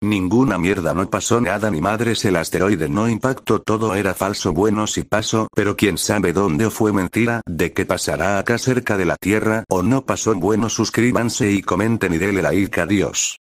Ninguna mierda no pasó nada ni madres el asteroide no impactó todo era falso bueno si pasó pero quién sabe dónde fue mentira de que pasará acá cerca de la Tierra o no pasó bueno suscríbanse y comenten y dele like adiós.